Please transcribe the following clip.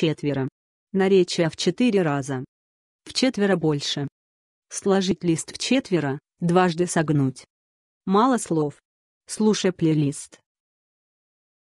четверо. Наречие в четыре раза. В четверо больше. Сложить лист в четверо, дважды согнуть. Мало слов. Слушай плейлист.